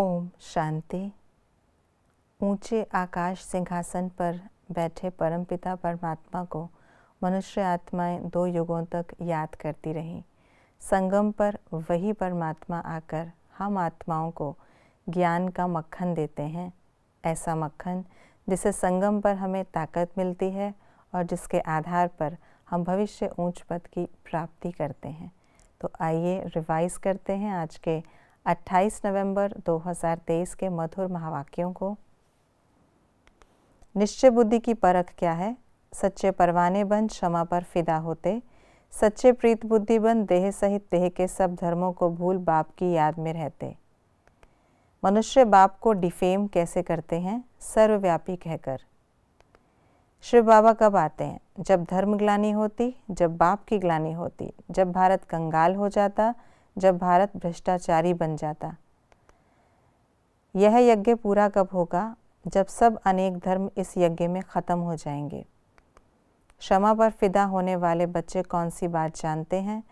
ओम शांति ऊंचे आकाश सिंहासन पर बैठे परमपिता परमात्मा को मनुष्य आत्माएं दो युगों तक याद करती रहीं संगम पर वही परमात्मा आकर हम आत्माओं को ज्ञान का मक्खन देते हैं ऐसा मक्खन जिसे संगम पर हमें ताकत मिलती है और जिसके आधार पर हम भविष्य ऊंच पद की प्राप्ति करते हैं तो आइए रिवाइज करते हैं आज के 28 नवंबर 2023 के मधुर महावाक्यों को निश्चय बुद्धि की परख क्या है सच्चे परवाने बन क्षमा पर फिदा होते सच्चे प्रीत बुद्धि बन देह सहित देह के सब धर्मों को भूल बाप की याद में रहते मनुष्य बाप को डिफेम कैसे करते हैं सर्वव्यापी कहकर शिव बाबा कब आते हैं जब धर्म ग्लानी होती जब बाप की ग्लानी होती जब भारत कंगाल हो जाता जब भारत भ्रष्टाचारी बन जाता यह यज्ञ पूरा कब होगा जब सब अनेक धर्म इस यज्ञ में ख़त्म हो जाएंगे क्षमा पर फिदा होने वाले बच्चे कौन सी बात जानते हैं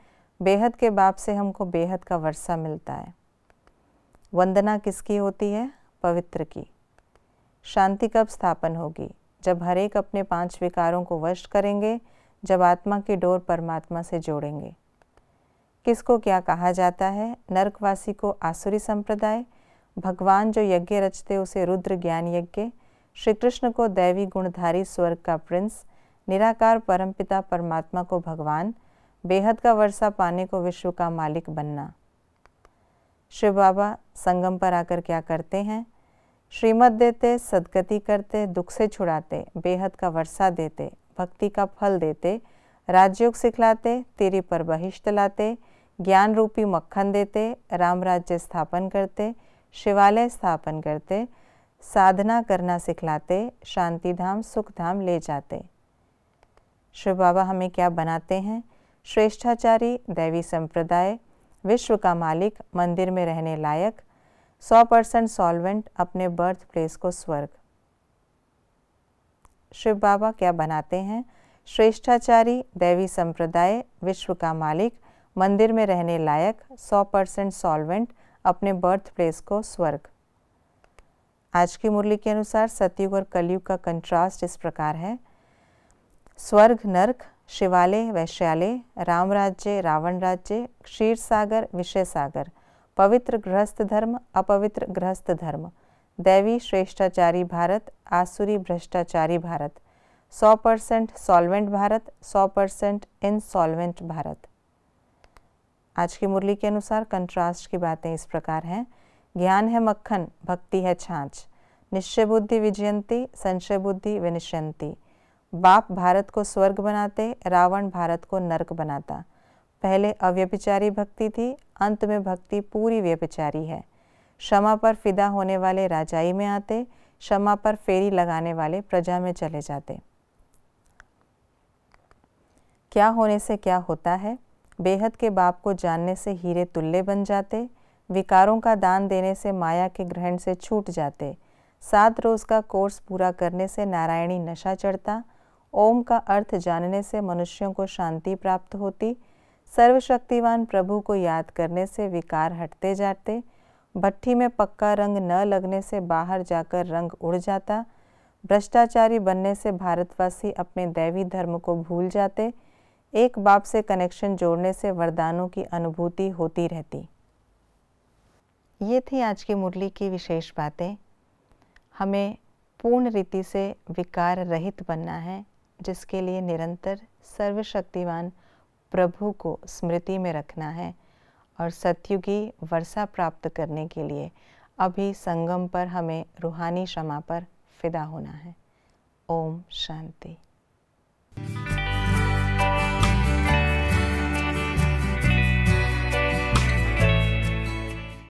बेहद के बाप से हमको बेहद का वर्षा मिलता है वंदना किसकी होती है पवित्र की शांति कब स्थापन होगी जब हरेक अपने पांच विकारों को वश करेंगे जब आत्मा की डोर परमात्मा से जोड़ेंगे किसको क्या कहा जाता है नर्कवासी को आसुरी संप्रदाय भगवान जो यज्ञ रचते उसे रुद्र ज्ञान यज्ञ श्री कृष्ण को दैवी गुणधारी स्वर्ग का प्रिंस निराकार परमपिता परमात्मा को भगवान बेहद का वर्षा पाने को विश्व का मालिक बनना शिव बाबा संगम पर आकर क्या करते हैं श्रीमत देते सदगति करते दुख से छुड़ाते बेहद का वर्षा देते भक्ति का फल देते राजयोग सिखलाते तेरे पर बहिष्ट लाते ज्ञान रूपी मक्खन देते राम राज्य स्थापन करते शिवालय स्थापन करते साधना करना सिखलाते शांति धाम सुख धाम ले जाते शिव बाबा हमें क्या बनाते हैं श्रेष्ठाचारी दैवी संप्रदाय विश्व का मालिक मंदिर में रहने लायक 100 परसेंट सॉल्वेंट अपने बर्थ प्लेस को स्वर्ग शिव बाबा क्या बनाते हैं श्रेष्ठाचारी दैवी संप्रदाय विश्व का मालिक मंदिर में रहने लायक 100 परसेंट सॉल्वेंट अपने बर्थ प्लेस को स्वर्ग आज की मुरली के अनुसार सतयुग और कलयुग का कंट्रास्ट इस प्रकार है स्वर्ग नर्क शिवालय वैश्यालय राम राज्य रावण राज्य क्षीर सागर विषय सागर पवित्र गृहस्थ धर्म अपवित्र गृहस्थ धर्म दैवी श्रेष्ठाचारी भारत आसुरी भ्रष्टाचारी Bharat 100 percent solvent Bharat 100 percent insolvent Bharat आज की मुरली के अनुसार कंट्रास्ट की बातें इस प्रकार हैं ज्ञान है मक्खन भक्ति है छाछ निश्चय बुद्धि विजयंती संशय बुद्धि विनिश्यंती बाप भारत को स्वर्ग बनाते रावण भारत को नरक बनाता पहले अव्यभिचारी भक्ति थी अंत में भक्ति पूरी व्यभिचारी है क्षमा पर फिदा होने वाले राजाई में आते क्षमा पर फेरी लगाने वाले प्रजा में चले जाते क्या होने से क्या होता है बेहद के बाप को जानने से हीरे तुल्ले बन जाते विकारों का दान देने से माया के ग्रहण से छूट जाते सात रोज का कोर्स पूरा करने से नारायणी नशा चढ़ता ओम का अर्थ जानने से मनुष्यों को शांति प्राप्त होती सर्वशक्तिवान प्रभु को याद करने से विकार हटते जाते भट्ठी में पक्का रंग न लगने से बाहर जाकर रंग उड़ जाता भ्रष्टाचारी बनने से भारतवासी अपने दैवी धर्म को भूल जाते एक बाप से कनेक्शन जोड़ने से वरदानों की अनुभूति होती रहती ये थी आज की मुरली की विशेष बातें हमें पूर्ण रीति से विकार रहित बनना है जिसके लिए निरंतर सर्वशक्तिवान प्रभु को स्मृति में रखना है और सतयुगी वर्षा प्राप्त करने के लिए अभी संगम पर हमें रूहानी क्षमा पर फिदा होना है ओम शांति